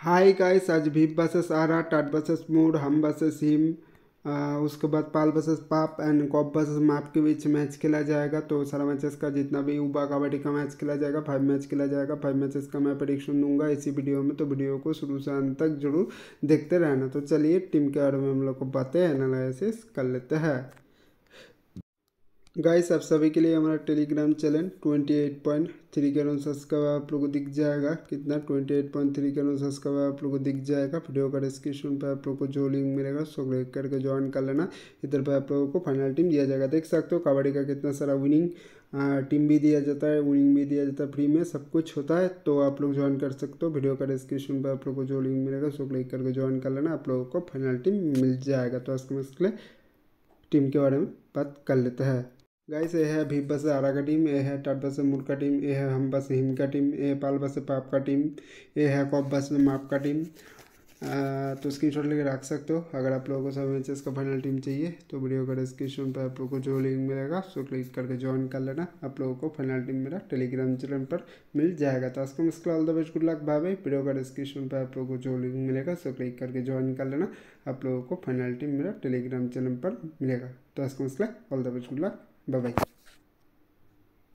high guys आज भी buses आ रहा टाट बसेस मूड हम बसेस हिम उसके बाद पाल बसेस पाप एंड कॉप बसेस माप के बीच मैच खेला जाएगा तो सारा मैचेस का जितना भी उबा कबड्डी का मैच खेला जाएगा फाइव मैच खेला जाएगा फाइव मैचेस का मैं प्रडिक्शन दूंगा इसी वीडियो में तो वीडियो को शुरू से अंत तक जरूर देखते रहना तो चलिए टीम के बारे में हम लोग को बातें एनालिसिस कर लेते हैं गाइस आप सभी के लिए हमारा टेलीग्राम चैनल 28.3 के अनुसार सब्सक्राइब आप लोगों को दिख जाएगा कितना 28.3 के अनुसार सब्सक्राइब आप लोगों को दिख जाएगा वीडियो का डिस्क्रिप्शन पर आप लोगों को जो लिंक मिलेगा सो क्लिक करके ज्वाइन कर लेना इधर पर आप लोगों को फाइनल टीम दिया जाएगा देख सकते हो कबड्डी का कितना सारा विनिंग टीम भी दिया जाता है विनिंग भी दिया जाता है फ्री में सब कुछ होता है तो आप लोग ज्वाइन कर सकते हो वीडियो का डिस्क्रिप्शन पर आप लोग को जो लिंक मिलेगा सो क्लिक करके ज्वाइन कर लेना आप लोगों को फाइनल टीम मिल जाएगा तो आज के लिए टीम के बारे में बात कर लेते हैं गाइस ए है भी बस आरा का टीम ए है टट बस मुर का टीम ए है हम बस हिम का टीम ए पाल बस पाप का टीम ए है कॉप बस माप का टीम तो स्क्रीनशॉट लेकर रख सकते हो अगर आप लोगों को सब मैचेस का फाइनल टीम चाहिए तो वीडियो का डिस्क्रिप्शन पर आप लोगों को जो लिंक मिलेगा उसको क्लिक करके ज्वाइन कर लेना आप लोगों को फाइनल टीम मेरा टेलीग्राम चैनल पर मिल जाएगा तो आजकल का all the best good luck भाई वीडियो का डिस्क्रिप्शन पर आप लोगों को जो लिंक मिलेगा उसको क्लिक करके ज्वाइन कर लेना आप लोगों को फाइनल टीम मेरा टेलीग्राम चैनल पर मिलेगा तो आजकल का all the best good luck by